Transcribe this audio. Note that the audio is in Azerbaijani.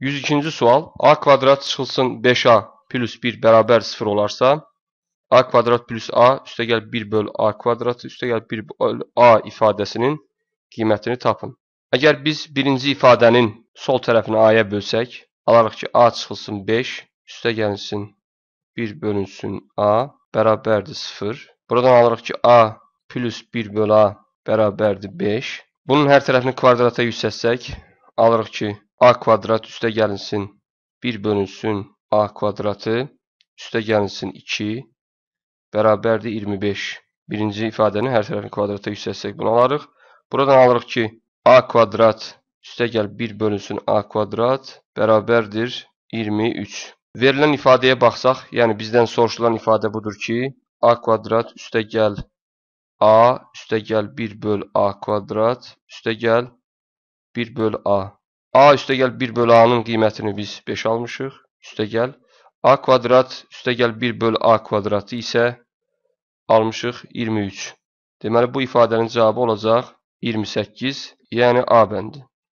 102-ci sual. A kvadrat çıxılsın 5A plus 1 bərabər 0 olarsa, A kvadrat plus A üstəgəl 1 böl A kvadratı üstəgəl 1 böl A ifadəsinin qiymətini tapın. Əgər biz birinci ifadənin sol tərəfini A-ya bölsək, alarıq ki, A çıxılsın 5, üstəgəlsin 1 bölünsün A, bərabərdir 0. Buradan alırıq ki, A plus 1 böl A bərabərdir 5. Bunun hər tərəfini kvadrata yüksətsək, alırıq ki, a kvadrat üstə gəlinsin 1 bölünsün a kvadratı üstə gəlinsin 2 bərabərdir 25. Birinci ifadənin hər tərəfini kvadrata yüksəlsək bunu alarıq. Buradan alırıq ki, a kvadrat üstə gəl 1 bölünsün a kvadrat bərabərdir 23. Verilən ifadəyə baxsaq, yəni bizdən soruşulan ifadə budur ki, a kvadrat üstə gəl a üstə gəl 1 böl a kvadrat üstə gəl 1 böl a. A üstəgəl 1 bölü A-nın qiymətini biz 5 almışıq. Üstəgəl A kvadrat üstəgəl 1 bölü A kvadratı isə almışıq 23. Deməli, bu ifadənin cavabı olacaq 28, yəni A bəndi.